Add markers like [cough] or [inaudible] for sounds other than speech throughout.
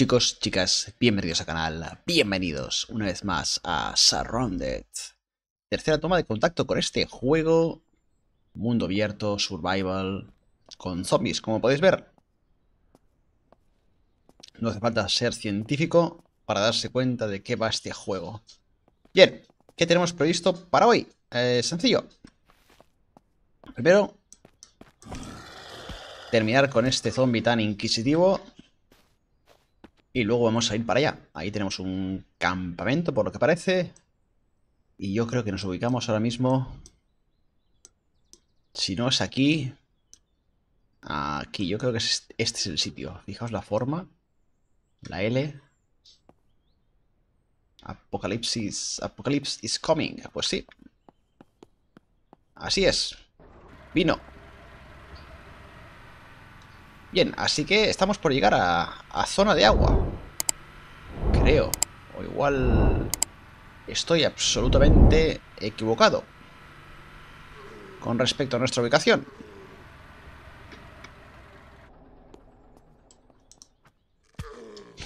Chicos, chicas, bienvenidos al canal, bienvenidos una vez más a Surrounded. Tercera toma de contacto con este juego, mundo abierto, survival, con zombies, como podéis ver. No hace falta ser científico para darse cuenta de qué va este juego. Bien, ¿qué tenemos previsto para hoy? Eh, sencillo. Primero, terminar con este zombie tan inquisitivo y luego vamos a ir para allá. Ahí tenemos un campamento, por lo que parece. Y yo creo que nos ubicamos ahora mismo... Si no es aquí... Aquí, yo creo que este, es el sitio. Fijaos la forma. La L. Apocalipsis... Apocalypse is coming. Pues sí. Así es. Vino. Bien, así que estamos por llegar a, zona de agua. Creo. O igual estoy absolutamente equivocado con respecto a nuestra ubicación.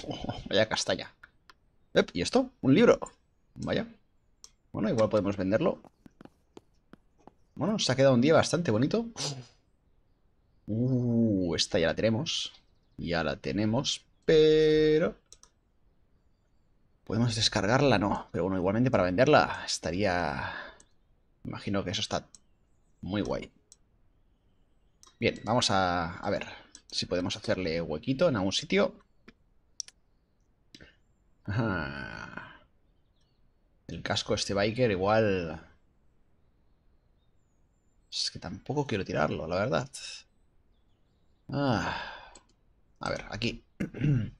Oh, vaya castaña. ¿Y esto? ¿Un libro? Vaya. Bueno, igual podemos venderlo. Bueno, se ha quedado un día bastante bonito. Uh, esta ya la tenemos. Ya la tenemos, pero... ¿Podemos descargarla? No. Pero bueno, igualmente para venderla estaría... Imagino que eso está muy guay. Bien, vamos a, ver si podemos hacerle huequito en algún sitio. El casco de este biker igual... Es que tampoco quiero tirarlo, la verdad. Ah, a ver, aquí. [clears throat]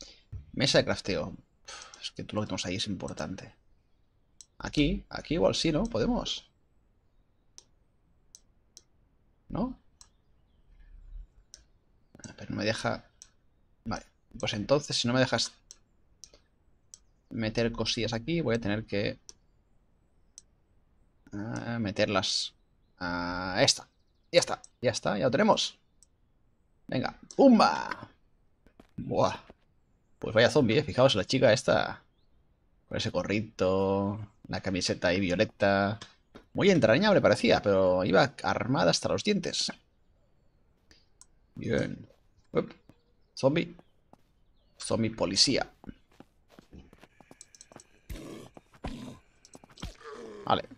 Mesa de crafteo. Es que todo lo que tenemos ahí es importante. Aquí, aquí igual sí, ¿no? Podemos. ¿No? Ah, pero no me deja... Vale, pues entonces si no me dejas meter cosillas aquí, voy a tener que ah, meterlas a esta. Ya está, ya está, ya lo tenemos. Venga, ¡pumba! Buah. Pues vaya zombie, ¿eh? fijaos, la chica esta. Con ese corrito la camiseta ahí violeta. Muy entrañable parecía, pero iba armada hasta los dientes. Bien. Zombie. Zombie policía. Vale.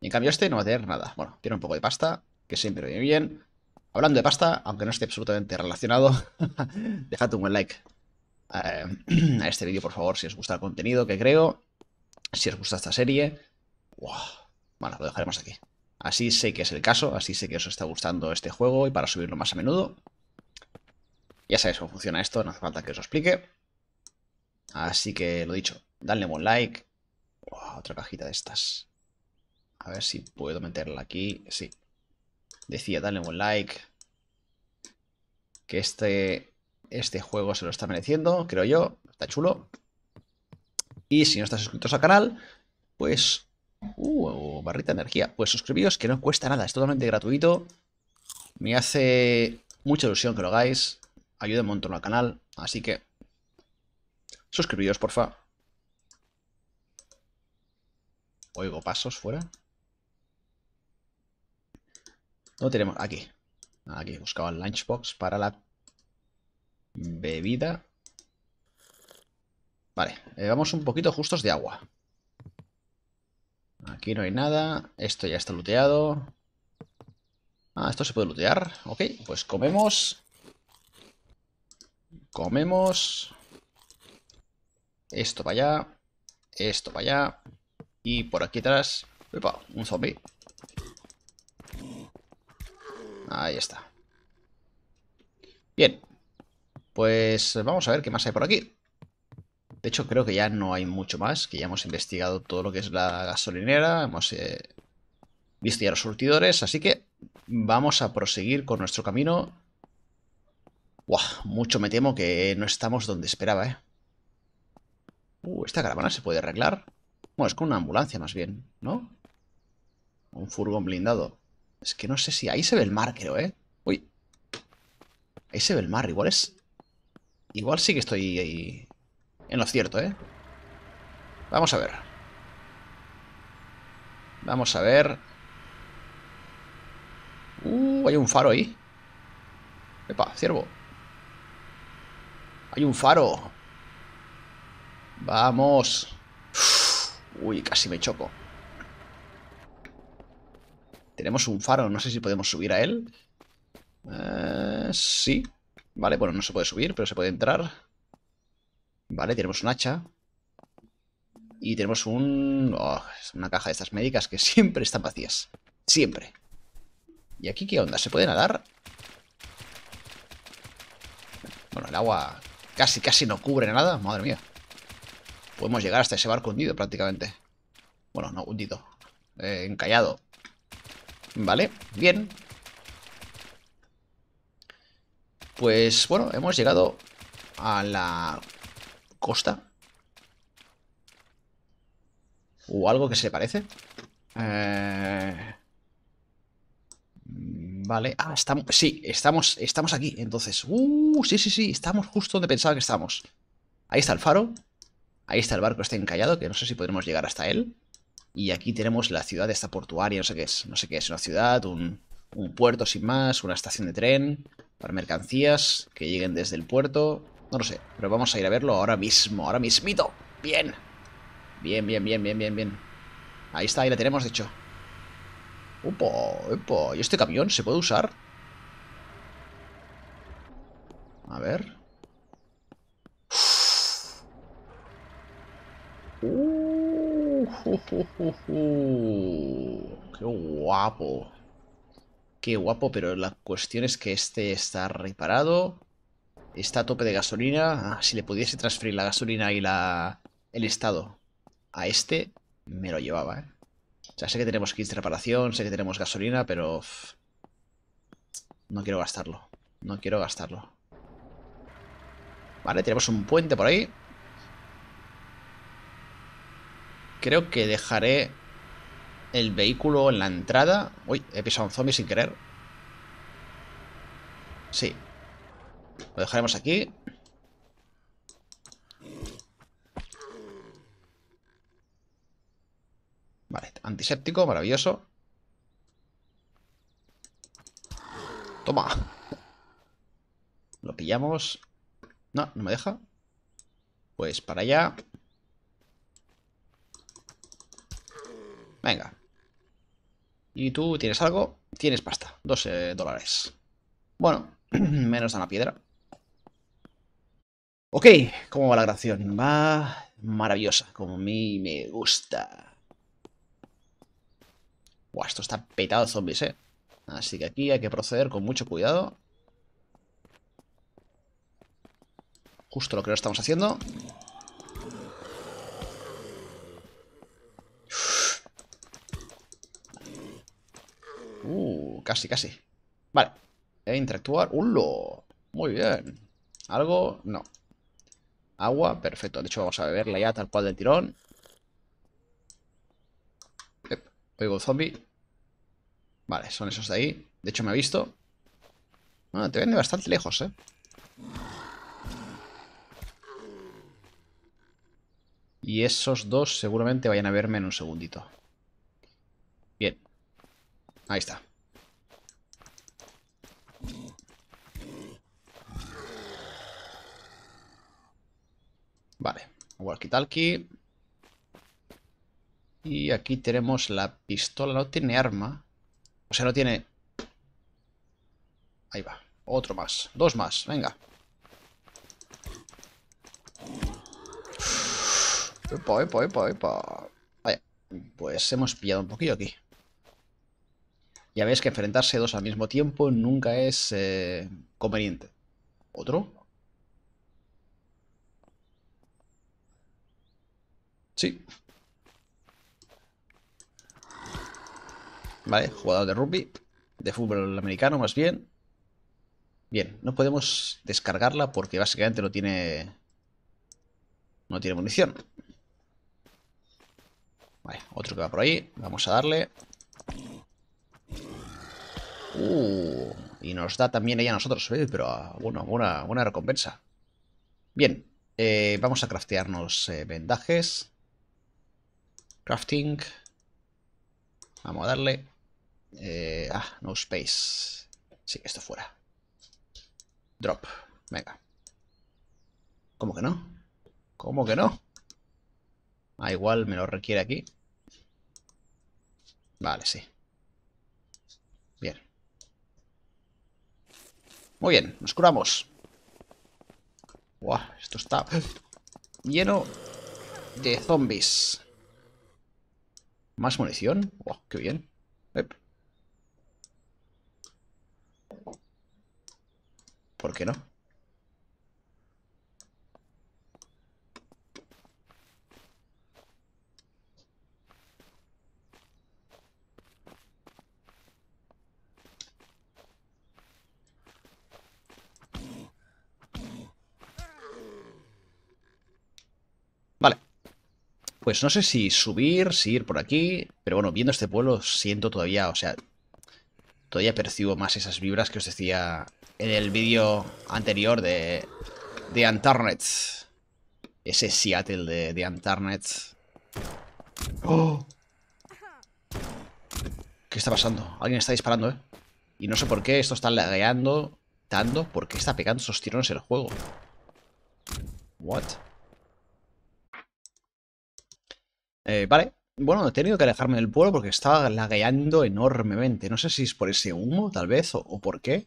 Y en cambio este no va a tener nada. Bueno, tiene un poco de pasta, que siempre viene bien. Hablando de pasta, aunque no esté absolutamente relacionado, [laughs] dejad un buen like [clears throat] a este vídeo, por favor, si os gusta el contenido que creo, si os gusta esta serie. Bueno, lo dejaremos aquí. Así sé que es el caso, así sé que os está gustando este juego y para subirlo más a menudo. Ya sabéis cómo funciona esto, no hace falta que os lo explique. Así que lo dicho, dadle un like. otra cajita de estas. A ver si puedo meterla aquí. Sí. Decía, dale un like que este, este juego se lo está mereciendo, creo yo. Está chulo. Y si no estás suscrito al canal, pues... Uh, barrita de energía. Pues suscribíos, que no cuesta nada, es totalmente gratuito. Me hace mucha ilusión que lo hagáis. Ayuda un montón al canal, así que... Suscribíos, porfa. Oigo pasos fuera. No tenemos? Aquí. Aquí buscaba el lunchbox para la bebida. Vale, eh, vamos un poquito justos de agua. Aquí no hay nada. Esto ya está looteado. Ah, esto se puede lootear. Ok, pues comemos. Comemos. Esto para allá. Esto para allá. Y por aquí atrás. Epa, un zombie. Ahí está. Bien. Pues vamos a ver qué más hay por aquí. De hecho, creo que ya no hay mucho más, que ya hemos investigado todo lo que es la gasolinera, hemos eh, visto ya los surtidores, así que vamos a proseguir con nuestro camino. mucho me temo que no estamos donde esperaba, ¿eh? Uh, esta caravana se puede arreglar. Bueno, es con una ambulancia más bien, ¿no? Un furgón blindado. Es que no sé si... Ahí se ve el mar, creo, ¿eh? Uy. Ahí se ve el mar. Igual es... Igual sí que estoy ahí... En lo cierto, ¿eh? Vamos a ver. Vamos a ver. Uh, hay un faro ahí. Epa, ciervo. Hay un faro. Vamos. uy, casi me choco. Tenemos un faro, no sé si podemos subir a él. Eh, sí. Vale, bueno, no se puede subir, pero se puede entrar. Vale, tenemos un hacha. Y tenemos un... Oh, una caja de estas médicas que [laughs] siempre están vacías. Siempre. ¿Y aquí qué onda? ¿Se puede nadar? Bueno, el agua casi, casi no cubre nada. Madre mía. Podemos llegar hasta ese barco hundido prácticamente. Bueno, no hundido. Eh, encallado. Vale, bien. Pues bueno, hemos llegado a la costa. O algo que se parece. Eh, vale. Ah, estamos. Sí, estamos, estamos aquí. Entonces. Uh, sí, sí, sí. Estamos justo donde pensaba que estamos. Ahí está el faro. Ahí está el barco, está encallado, que no sé si podremos llegar hasta él. Y aquí tenemos la ciudad de esta portuaria, no sé qué es, no sé qué es, una ciudad, un, puerto sin más, una estación de tren para mercancías que lleguen desde el puerto, no lo sé, pero vamos a ir a verlo ahora mismo, ahora mismito. Bien. Bien, bien, bien, bien, bien, bien. Ahí está, ahí la tenemos, de hecho. Upo, upo. ¿Y este camión se puede usar? A ver. [laughs] ¡Qué guapo! Qué guapo, pero la cuestión es que este está reparado. Está a tope de gasolina. Ah, si le pudiese transferir la gasolina y la el estado a este, me lo llevaba, Ya ¿eh? O sea, sé que tenemos kits de reparación, sé que tenemos gasolina, pero... No quiero gastarlo. No quiero gastarlo. Vale, tenemos un puente por ahí. Creo que dejaré el vehículo en la entrada. Uy, he pisado un zombie sin querer. Sí. Lo dejaremos aquí. Vale, antiséptico, maravilloso. Toma. Lo pillamos. No, no me deja. Pues para allá. Venga. Y tú tienes algo, tienes pasta, 12 dólares. Bueno, [clears throat] menos de una piedra. Ok, ¿cómo va la grabación? Va maravillosa, como a mí me gusta. Buah, esto está petado de zombies, eh. Así que aquí hay que proceder con mucho cuidado. Justo lo que lo estamos haciendo. Uh, casi, casi. Vale. E interactuar. ¡Hullo! Muy bien. ¿Algo? No. Agua, perfecto. De hecho, vamos a beberla ya tal cual del tirón. oigo un zombie. Vale, son esos de ahí. De hecho, me ha visto. Bueno, te vende bastante lejos, ¿eh? Y esos dos seguramente vayan a verme en un segundito. Bien. Ahí está. Vale, walkie-talkie. Y aquí tenemos la pistola. No tiene arma. O sea, no tiene... Ahí va. Otro más. Dos más. Venga. Epa, epa, epa, Vaya. Pues hemos pillado un poquito aquí. Ya ves que enfrentarse dos al mismo tiempo nunca es eh, conveniente. ¿Otro? Sí. Vale, jugador de rugby. De fútbol americano, más bien. Bien, no podemos descargarla porque básicamente no tiene... No tiene munición. Vale, otro que va por ahí. Vamos a darle y nos da también ella a nosotros, eh, pero bueno, buena, recompensa. Bien, eh, vamos a craftearnos eh, vendajes. Crafting. Vamos a darle. ah, no space. Sí, esto fuera. Drop. Venga. ¿Cómo que no? ¿Cómo que no? Ah, igual me lo requiere aquí. Vale, sí. Bien. Muy bien, nos curamos. Buah, esto está lleno de zombies. Más munición. Buah, qué bien. ¿Por qué no? Pues no sé si subir, si ir por aquí, pero bueno, viendo este pueblo siento todavía, o sea, todavía percibo más esas vibras que os decía en el vídeo anterior de, de Antarnet. Ese Seattle de, de Antarnet. ¡Oh! ¿Qué está pasando? Alguien está disparando, ¿eh? Y no sé por qué esto está lagueando tanto, porque está pegando esos tirones el juego. What? Eh, vale, bueno, he tenido que alejarme del pueblo porque estaba lagueando enormemente. No sé si es por ese humo, tal vez, o, por qué.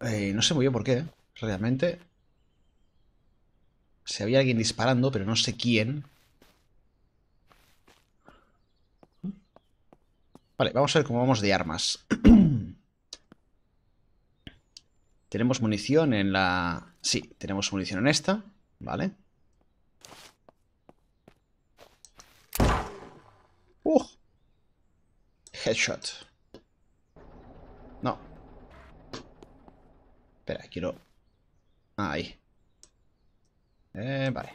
Eh, no sé muy bien por qué, realmente. Se si había alguien disparando, pero no sé quién. Vale, vamos a ver cómo vamos de armas. [clears throat] tenemos munición en la... Sí, tenemos munición en esta, ¿vale? vale Oh. Headshot. No. Espera, quiero... Ah, ahí. Eh, vale.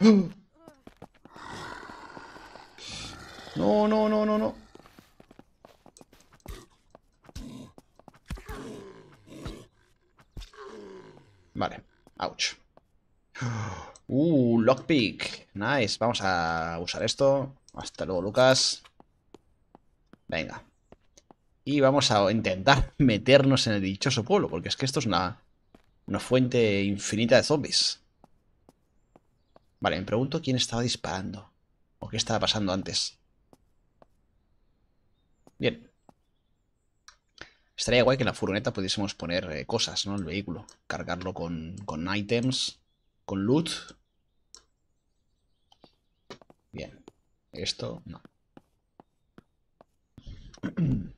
[gasps] No, no, no, no, no. Vale. Ouch. [gasps] Uh, lockpick. Nice. Vamos a usar esto. Hasta luego, Lucas. Venga. Y vamos a intentar [laughs] meternos en el dichoso pueblo, porque es que esto es una, fuente infinita de zombies. Vale, me pregunto quién estaba disparando. O qué estaba pasando antes. Bien. Estaría guay que en la furgoneta pudiésemos poner eh, cosas, ¿no? El vehículo. Cargarlo con, con items, con loot. Bien. Esto no. [clears throat]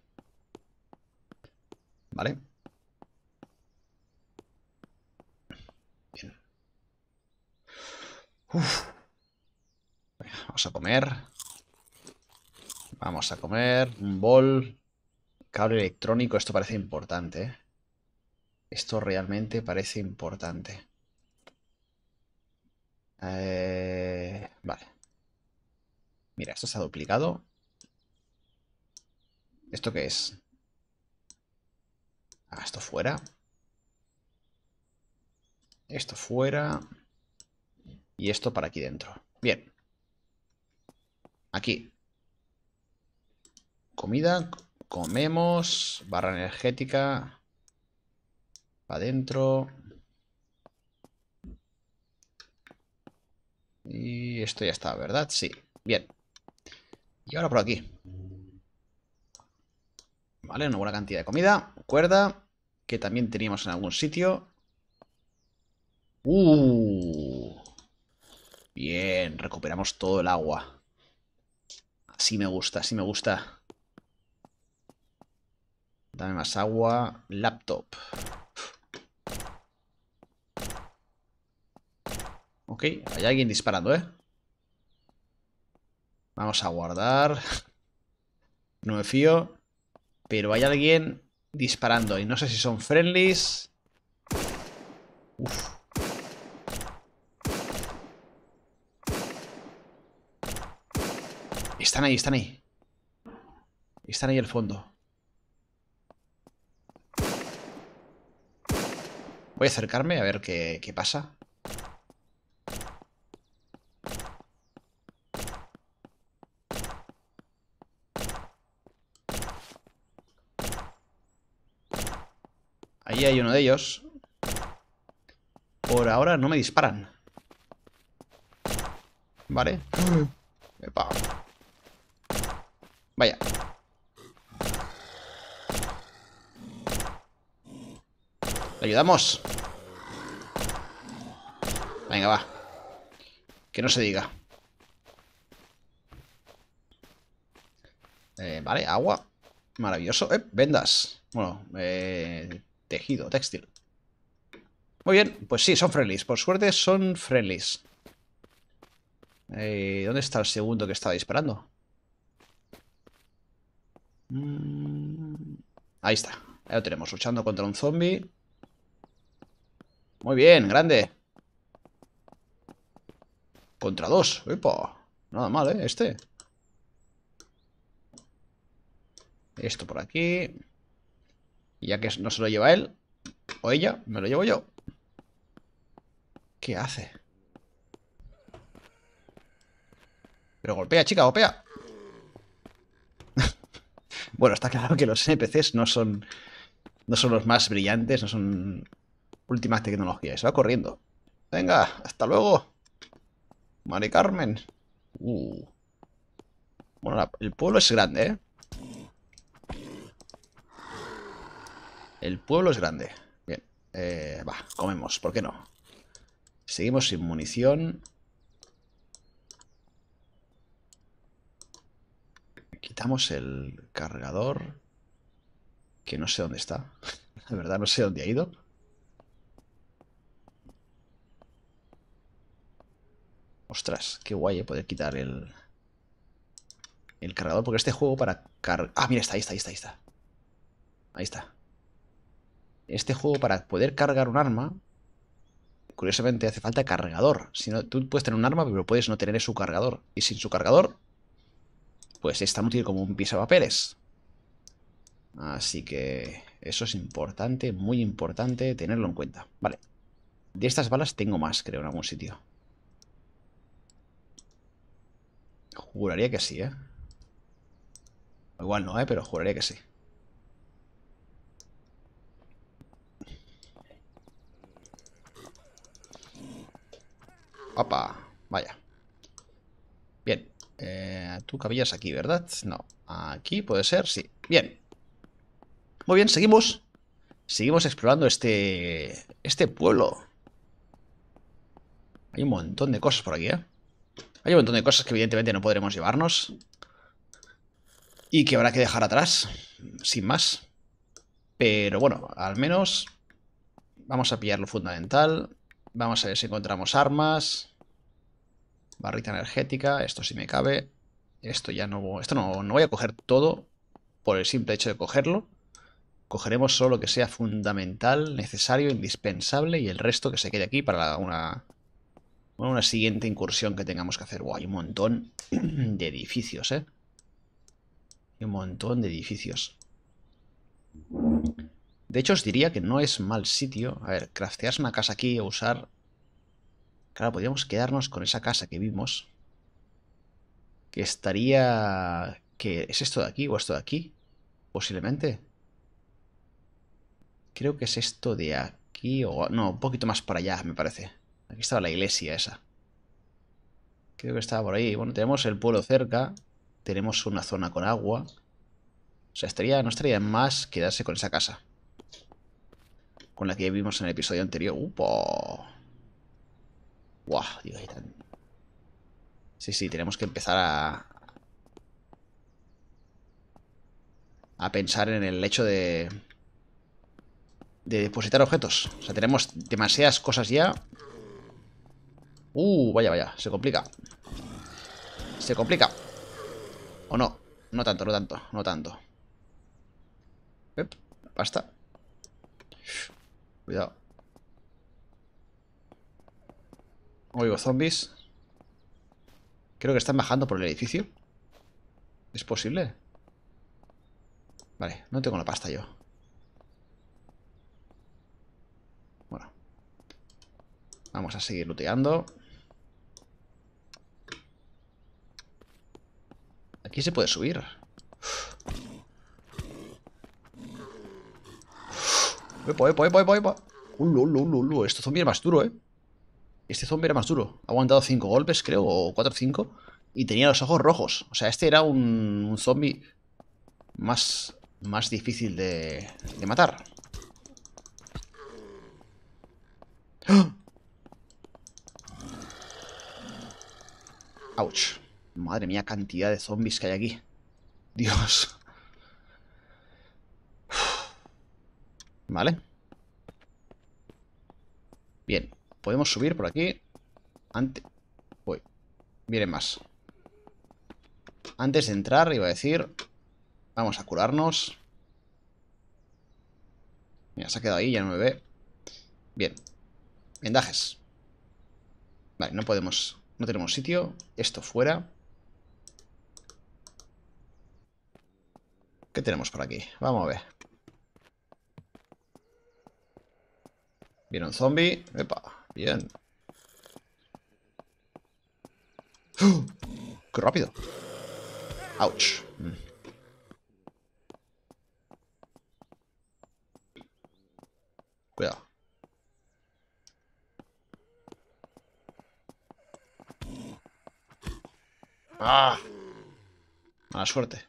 Vale. Bien. Uf. Vamos a comer. Vamos a comer. Un bol. Cable electrónico. Esto parece importante. ¿eh? Esto realmente parece importante. Eh, vale. Mira, esto se ha duplicado. ¿Esto qué es? Ah, esto fuera. Esto fuera. Y esto para aquí dentro. Bien. Aquí. Comida. Comemos. Barra energética. Para adentro. Y esto ya está, ¿verdad? Sí. Bien. Y ahora por aquí. Vale, una buena cantidad de comida. Cuerda, que también teníamos en algún sitio. ¡Uh! Bien, recuperamos todo el agua. Así me gusta, así me gusta. Dame más agua. Laptop. Ok, hay alguien disparando, ¿eh? Vamos a guardar. [laughs] No me fío. Pero hay alguien disparando. Y no sé si son friendlies. Están ahí, están ahí. Están ahí al fondo. Voy a acercarme a ver qué, qué pasa. hay uno de ellos. Por ahora no me disparan. Vale. Vaya. ayudamos? Venga, va. Que no se diga. Eh, vale, agua. Maravilloso. Eh, vendas. Bueno, eh, tejido textil. Muy bien, pues sí, son friendlies Por suerte son friendlies eh, ¿Dónde está el segundo que estaba disparando? Mm, ahí está. Ahí lo tenemos, luchando contra un zombie. Muy bien, grande. Contra dos. Nada mal, ¿eh? Este. Esto por aquí. Y ya que no se lo lleva él o ella, me lo llevo yo. ¿Qué hace? Pero golpea, chica, golpea. [laughs] bueno, está claro que los NPCs no son, no son los más brillantes, no son últimas tecnologías. Se va corriendo. Venga, hasta luego. Mari Carmen. Uh. Bueno, el pueblo es grande, ¿eh? El pueblo es grande. Bien. Eh, va, comemos, ¿por qué no? Seguimos sin munición. Quitamos el cargador. Que no sé dónde está. [laughs] La verdad no sé dónde ha ido. Ostras, qué guay eh, poder quitar el... El cargador, porque este juego para cargar... Ah, mira, está, ahí está, ahí está, ahí está. Ahí está este juego para poder cargar un arma, curiosamente hace falta cargador. Si no, tú puedes tener un arma, pero puedes no tener su cargador. Y sin su cargador, pues es tan útil como un piso de papeles Así que eso es importante, muy importante tenerlo en cuenta. Vale. De estas balas tengo más, creo, en algún sitio. Juraría que sí, ¿eh? Igual no, ¿eh? Pero juraría que sí. Opa, vaya. Bien. Eh, tú cabillas aquí, ¿verdad? No. Aquí puede ser, sí. Bien. Muy bien, seguimos. Seguimos explorando este... Este pueblo. Hay un montón de cosas por aquí, ¿eh? Hay un montón de cosas que evidentemente no podremos llevarnos. Y que habrá que dejar atrás. Sin más. Pero bueno, al menos... Vamos a pillar lo fundamental. Vamos a ver si encontramos armas. Barrita energética, esto sí me cabe. Esto ya no... Esto no, no voy a coger todo por el simple hecho de cogerlo. Cogeremos solo lo que sea fundamental, necesario, indispensable y el resto que se quede aquí para una, una siguiente incursión que tengamos que hacer. Wow, [clears throat] ¿eh? hay un montón de edificios, ¿eh? un montón de edificios. De hecho, os diría que no es mal sitio. A ver, craftearse una casa aquí o usar... Claro, podríamos quedarnos con esa casa que vimos. Que estaría... que ¿Es esto de aquí o esto de aquí? Posiblemente. Creo que es esto de aquí o... No, un poquito más para allá, me parece. Aquí estaba la iglesia esa. Creo que estaba por ahí. Bueno, tenemos el pueblo cerca. Tenemos una zona con agua. O sea, estaría, no estaría más quedarse con esa casa con la que vimos en el episodio anterior. Digo, ¡Guau! Dios, Sí, sí, tenemos que empezar a... A pensar en el hecho de... De depositar objetos. O sea, tenemos demasiadas cosas ya. Uh, vaya, vaya. Se complica. Se complica. ¿O no? No tanto, no tanto, no tanto. Pasta. basta. Cuidado. Oigo zombies. Creo que están bajando por el edificio. ¿Es posible? Vale, no tengo la pasta yo. Bueno. Vamos a seguir looteando. Aquí se puede subir. Epa, epa, epa, epa, epa. Ulo, uh, ulo, Este zombie era más duro, ¿eh? Este zombie era más duro. Ha aguantado 5 golpes, creo, o 4 o 5. Y tenía los ojos rojos. O sea, este era un, zombie más, más difícil de, de matar. ¡Auch! ¡Ah! Madre mía, cantidad de zombies que hay aquí. Dios. Vale. Bien. Podemos subir por aquí. Antes... Voy. Viene más. Antes de entrar, iba a decir... Vamos a curarnos. Mira, se ha quedado ahí, ya no me ve. Bien. Vendajes. Vale, no podemos... No tenemos sitio. Esto fuera. ¿Qué tenemos por aquí? Vamos a ver. Viene un zombie. Epa, bien. ¡Oh! ¡Qué rápido! ¡Auch! Mm. Cuidado. ¡Ah! Mala suerte.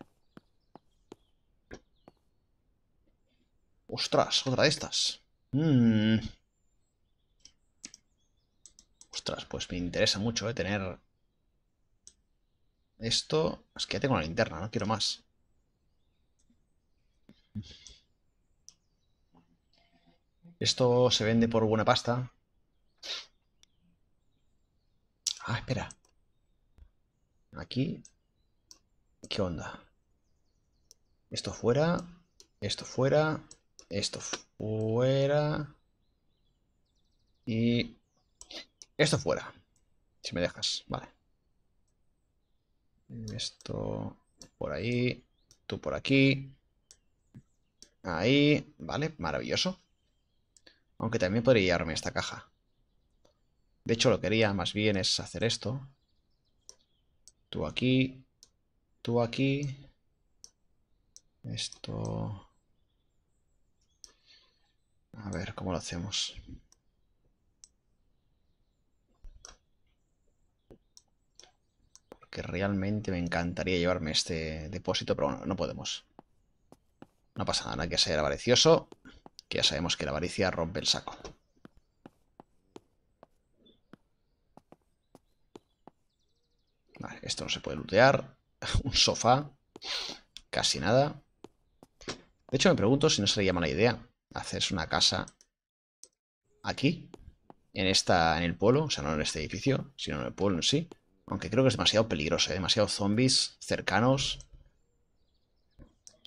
¡Ostras! Otra de estas. Mmm... Ostras, pues me interesa mucho eh, tener esto... Es que ya tengo la linterna, no quiero más. Esto se vende por buena pasta. Ah, espera. Aquí. ¿Qué onda? Esto fuera. Esto fuera. Esto fuera. Y esto fuera. Si me dejas, vale. Esto por ahí. Tú por aquí. Ahí. Vale, maravilloso. Aunque también podría llevarme esta caja. De hecho, lo que quería más bien es hacer esto. Tú aquí. Tú aquí. Esto... A ver, ¿cómo lo hacemos? Que realmente me encantaría llevarme este depósito, pero bueno, no podemos. No pasa nada, que ser avaricioso, que ya sabemos que la avaricia rompe el saco. Vale, esto no se puede lootear. [laughs] Un sofá. Casi nada. De hecho, me pregunto si no sería mala idea hacerse una casa aquí, en, esta, en el pueblo, o sea, no en este edificio, sino en el pueblo en sí. Aunque creo que es demasiado peligroso, ¿eh? demasiados zombies cercanos.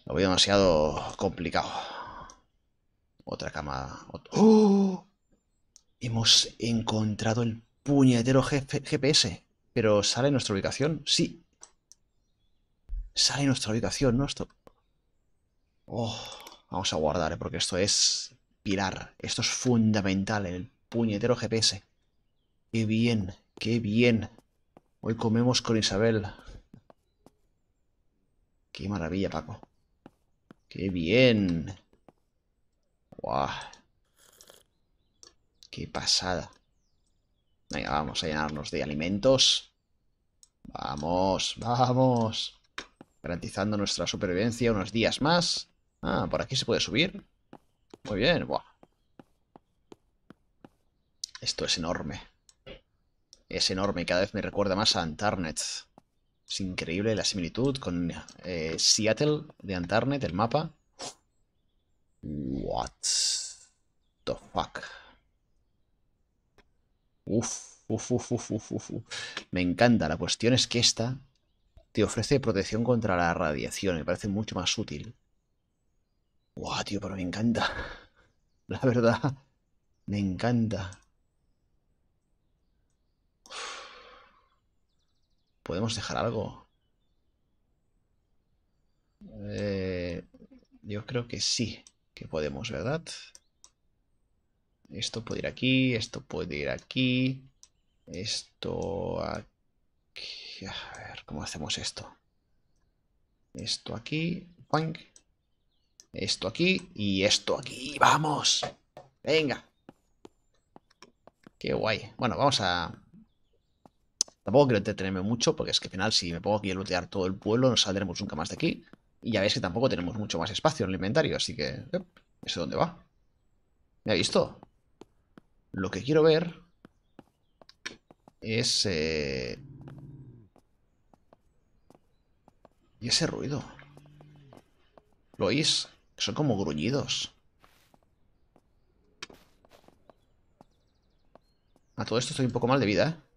Lo veo demasiado complicado. Otra cama. ¡Oh! Hemos encontrado el puñetero GPS. Pero sale nuestra ubicación. Sí. Sale nuestra ubicación, ¿no? Esto... ¡Oh! vamos a guardar, ¿eh? porque esto es pilar. Esto es fundamental, el puñetero GPS. Qué bien, qué bien. Hoy comemos con Isabel. Qué maravilla, Paco. Qué bien. Guau. Qué pasada. Venga, vamos a llenarnos de alimentos. Vamos, vamos. Garantizando nuestra supervivencia unos días más. Ah, por aquí se puede subir. Muy bien, buah. Esto es enorme es enorme, cada vez me recuerda más a Antarnet. Es increíble la similitud con eh, Seattle de Antarnet, el mapa. What the fuck. Uf, Me encanta. La cuestión es que esta te ofrece protección contra la radiación. Me parece mucho más útil. wow, tío, pero me encanta. [laughs] La verdad, me encanta. Podemos dejar algo. Eh, yo creo que sí, que podemos, ¿verdad? Esto puede ir aquí, esto puede ir aquí, esto aquí. A ver, ¿cómo hacemos esto? Esto aquí, esto aquí y esto aquí. ¡Vamos! ¡Venga! ¡Qué guay! Bueno, vamos a Tampoco quiero entretenerme mucho, porque es que al final, si me pongo aquí a lootear todo el pueblo, no saldremos nunca más de aquí. Y ya veis que tampoco tenemos mucho más espacio en el inventario, así que... ¡Eso eh, es dónde va? ¿Me ha visto? Lo que quiero ver... Es... Eh, ¿Y ese ruido? ¿Lo oís? Son como gruñidos. A todo esto estoy un poco mal de vida, ¿eh?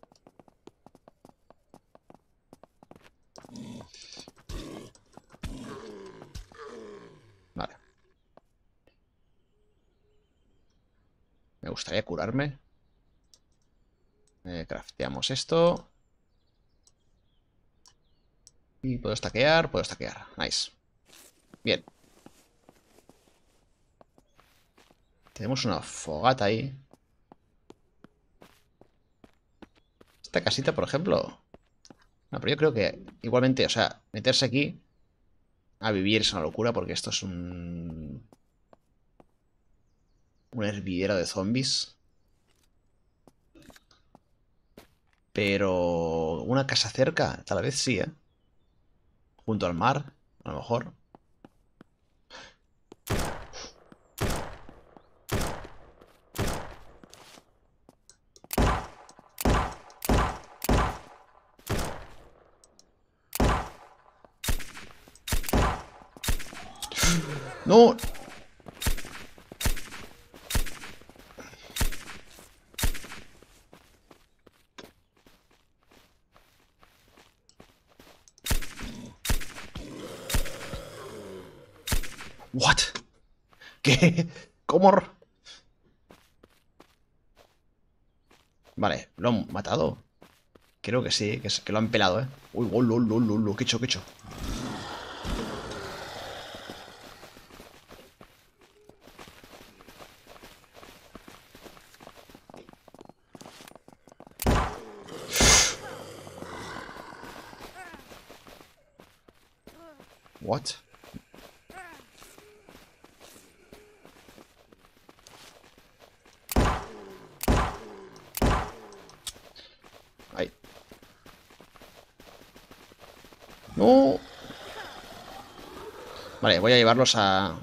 Eh, crafteamos esto. Y puedo stackear, puedo stackear. Nice. Bien. Tenemos una fogata ahí. Esta casita, por ejemplo. No, pero yo creo que igualmente, o sea, meterse aquí a vivir es una locura porque esto es un... Un hervidero de zombies. Pero una casa cerca, tal vez sí, ¿eh? Junto al mar, a lo mejor. No, What? ¿Qué? ¿Cómo? Vale, lo han matado. Creo que sí, que, lo han pelado, ¿eh? Uy, lo, lo, lo Que qué hecho, hecho. llevarlos a,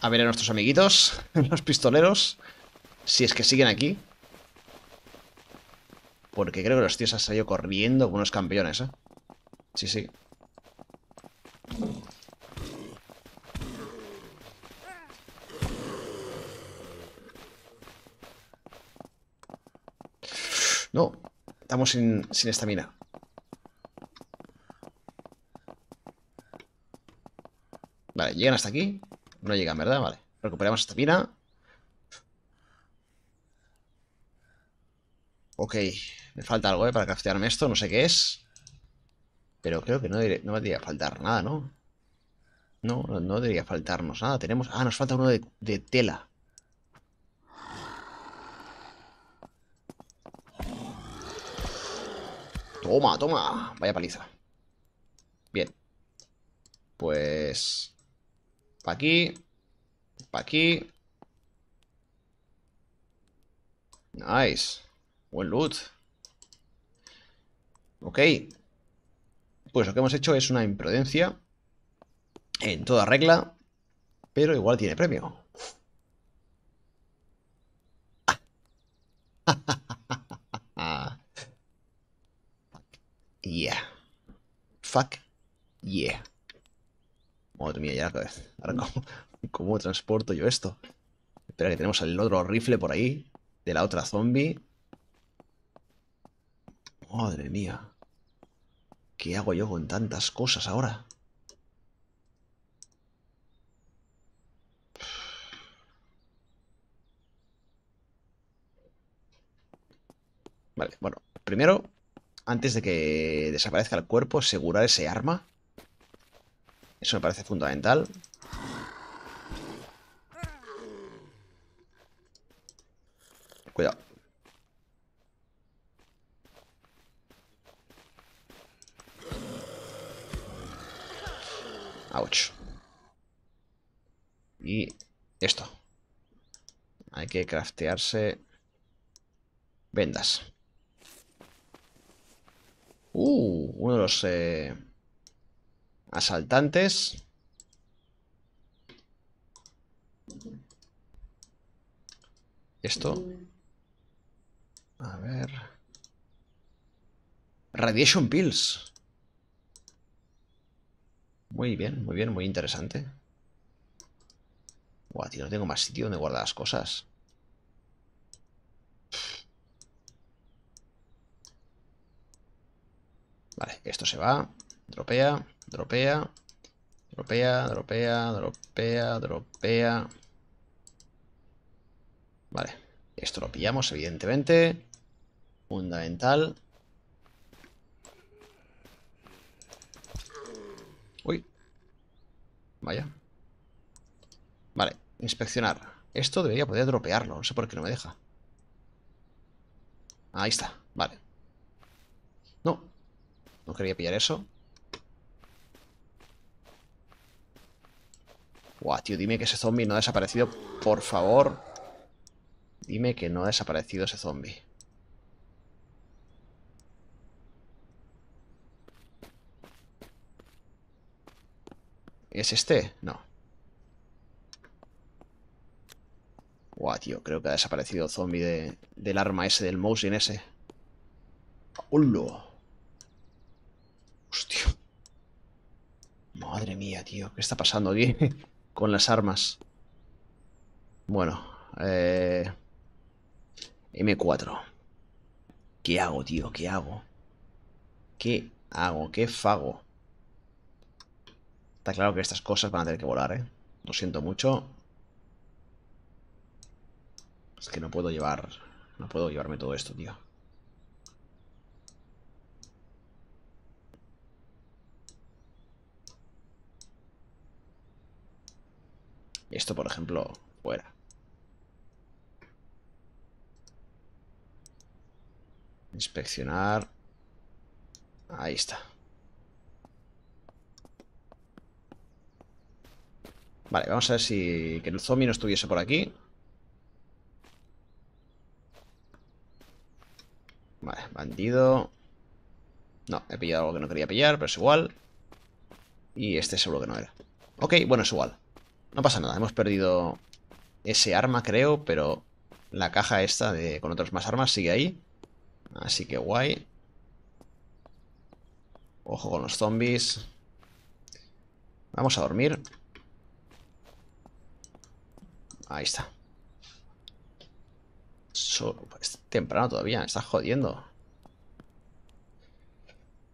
a ver a nuestros amiguitos, [laughs] los pistoleros, si es que siguen aquí. Porque creo que los tíos han salido corriendo como unos campeones, ¿eh? Sí, sí. No, estamos sin, sin mina Vale, llegan hasta aquí. No llegan, ¿verdad? Vale. Recuperamos esta mina. Ok. Me falta algo, ¿eh? Para craftearme esto. No sé qué es. Pero creo que no, no debería faltar nada, ¿no? No, no, debería faltarnos nada. Tenemos... Ah, nos falta uno de tela. Toma, toma. Vaya paliza. Bien. Pues aquí. aquí. Nice. Buen loot. Ok. Pues lo que hemos hecho es una imprudencia. En toda regla. Pero igual tiene premio. [laughs] yeah. Fuck. Yeah. Madre mía, ya la cabeza. Ahora, ¿cómo, transporto yo esto? Espera, que tenemos el otro rifle por ahí. De la otra zombie. Madre mía. ¿Qué hago yo con tantas cosas ahora? Vale, bueno. Primero, antes de que desaparezca el cuerpo, asegurar ese arma. Eso me parece fundamental. Cuidado. Ouch. Y esto. Hay que craftearse vendas. Uh, uno de los... Eh Asaltantes. Esto. A ver. Radiation Pills. Muy bien, muy bien, muy interesante. Buah, tío, no tengo más sitio donde guardar las cosas. Vale, esto se va. Dropea. Dropea. Dropea, dropea, dropea, dropea. Vale. Esto lo pillamos, evidentemente. Fundamental. Uy. Vaya. Vale. Inspeccionar. Esto debería poder dropearlo. No sé por qué no me deja. Ahí está. Vale. No. No quería pillar eso. Guau, tío, dime que ese zombie no ha desaparecido, por favor. Dime que no ha desaparecido ese zombie. ¿Es este? No. Guau, tío, creo que ha desaparecido el zombie del arma ese, del mouse en ese. ¡Hullo! Hostia. Madre mía, tío, ¿qué está pasando aquí? [laughs] con las armas. Bueno, eh... M4. ¿Qué hago, tío? ¿Qué hago? ¿Qué hago? ¿Qué fago? Está claro que estas cosas van a tener que volar, ¿eh? Lo siento mucho. Es que no puedo llevar... No puedo llevarme todo esto, tío. Esto, por ejemplo, fuera. Inspeccionar. Ahí está. Vale, vamos a ver si... Que el zombie no estuviese por aquí. Vale, bandido. No, he pillado algo que no quería pillar, pero es igual. Y este seguro que no era. Ok, bueno, es igual. No pasa nada, hemos perdido ese arma, creo, pero la caja esta de, con otras más armas sigue ahí. Así que guay. Ojo con los zombies. Vamos a dormir. Ahí está. es temprano todavía, está jodiendo.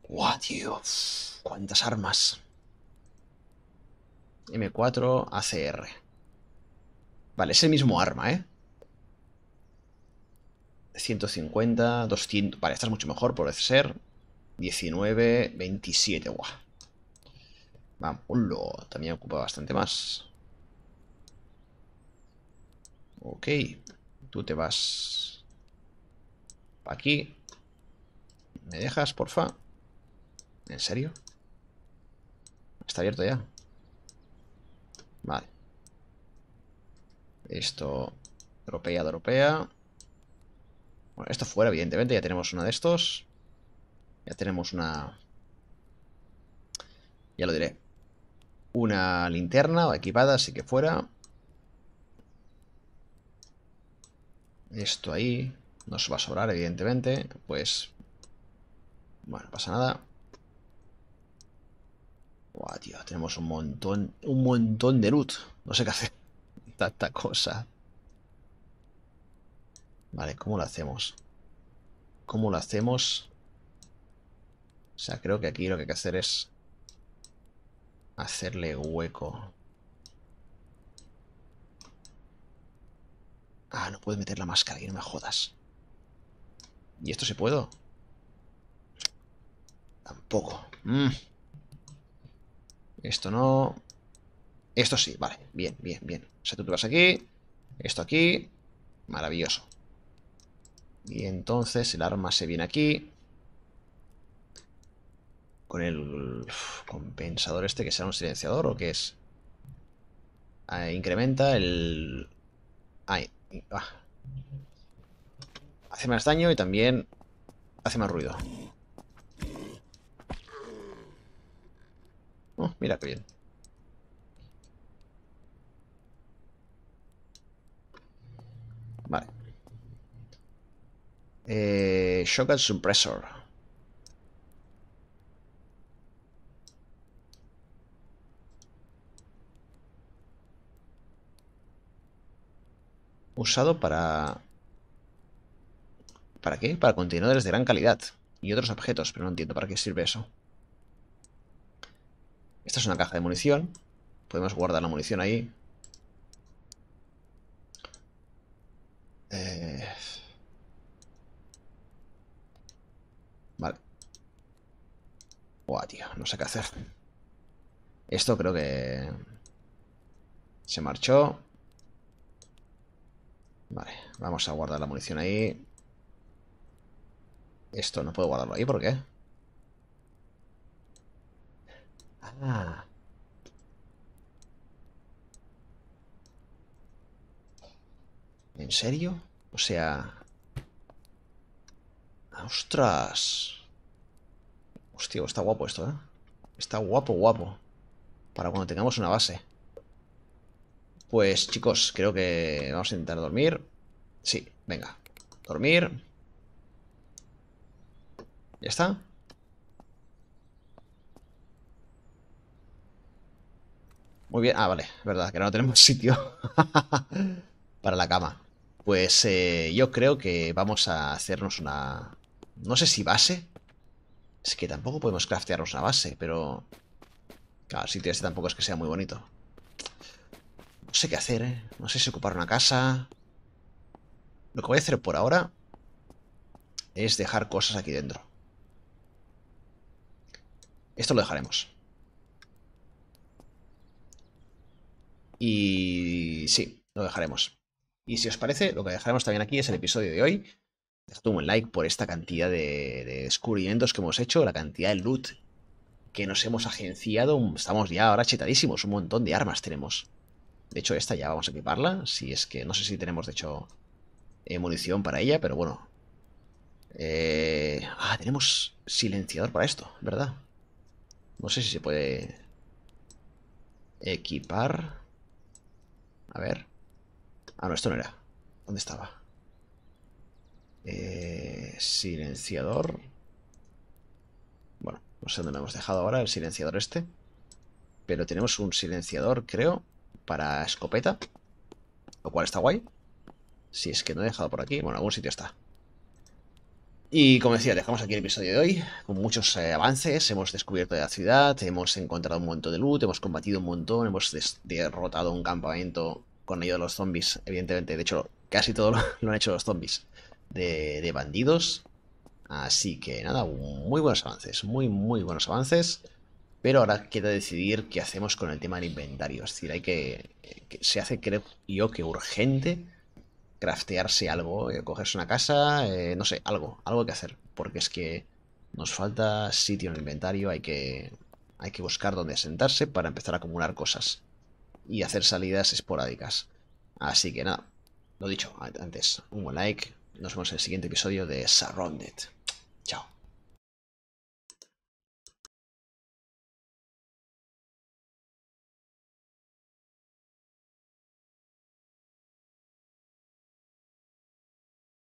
Guau, Cuántas armas. M4 ACR. Vale, es el mismo arma, ¿eh? 150, 200... Vale, esta es mucho mejor, por ser. 19, 27, guau. Vamos, también ocupa bastante más. Ok, tú te vas aquí. ¿Me dejas, porfa? ¿En serio? Está abierto ya. Vale. Esto europea, europea, Bueno, esto fuera, evidentemente. Ya tenemos uno de estos. Ya tenemos una... Ya lo diré. Una linterna equipada, así que fuera. Esto ahí. Nos va a sobrar, evidentemente. Pues... Bueno, pasa nada. Buah, tío, tenemos un montón, un montón de loot. No sé qué hacer. Tanta cosa. Vale, ¿cómo lo hacemos? ¿Cómo lo hacemos? O sea, creo que aquí lo que hay que hacer es hacerle hueco. Ah, no puedo meter la máscara y no me jodas. ¿Y esto se puedo? Tampoco. Mm. Esto no. Esto sí, vale. Bien, bien, bien. O sea, tú te vas aquí. Esto aquí. Maravilloso. Y entonces el arma se viene aquí. Con el compensador este, que será un silenciador o que es. incrementa el... Ay, ah. Hace más daño y también hace más ruido. Oh, mira qué bien. Vale. Eh, Shotgun Suppressor. Usado para... ¿Para qué? Para contenedores de gran calidad y otros objetos, pero no entiendo para qué sirve eso. Esta es una caja de munición. Podemos guardar la munición ahí. Eh, vale. Buah, tío, no sé qué hacer. Esto creo que... Se marchó. Vale, vamos a guardar la munición ahí. Esto no puedo guardarlo ahí, ¿por qué? Ah. ¿En serio? O sea... ¡Ostras! Hostia, está guapo esto, ¿eh? Está guapo, guapo. Para cuando tengamos una base. Pues, chicos, creo que vamos a intentar dormir. Sí, venga. Dormir. ¿Ya está? Muy bien. Ah, vale. Verdad, que no tenemos [laughs] sitio para la cama. Pues eh, yo creo que vamos a hacernos una... No sé si base. Es que tampoco podemos craftearnos una base, pero... Claro, el sitio este tampoco es que sea muy bonito. No sé qué hacer, ¿eh? No sé si ocupar una casa... Lo que voy a hacer por ahora es dejar cosas aquí dentro. Esto lo dejaremos. Y sí, lo dejaremos. Y si os parece, lo que dejaremos también aquí es el episodio de hoy. Dejad un buen like por esta cantidad de, descubrimientos que hemos hecho, la cantidad de loot que nos hemos agenciado. Estamos ya ahora chetadísimos, un montón de armas tenemos. De hecho, esta ya vamos a equiparla. Si es que no sé si tenemos, de hecho, eh, munición para ella, pero bueno. Eh, ah, tenemos silenciador para esto, ¿verdad? No sé si se puede equipar. A ver. Ah, no, esto no era. ¿Dónde estaba? Eh, silenciador. Bueno, no sé dónde lo hemos dejado ahora, el silenciador este. Pero tenemos un silenciador, creo, para escopeta. Lo cual está guay. Si es que no he dejado por aquí. Bueno, en algún sitio está. Y como decía, dejamos aquí el episodio de hoy con muchos eh, avances. Hemos descubierto la ciudad, hemos encontrado un montón de loot, hemos combatido un montón, hemos derrotado un campamento con ayuda de los zombies, evidentemente. De hecho, casi todo lo, [laughs] han hecho los zombies de, bandidos. Así que nada, muy buenos avances, muy, muy buenos avances. Pero ahora queda decidir qué hacemos con el tema del inventario. Es decir, hay que se hace, creo yo, que urgente craftearse algo, eh, cogerse una casa, eh, no sé, algo, algo que hacer. Porque es que nos falta sitio en el inventario, hay que, hay que buscar dónde sentarse para empezar a acumular cosas y hacer salidas esporádicas. Así que nada, lo dicho antes, un buen like, nos vemos en el siguiente episodio de Surrounded.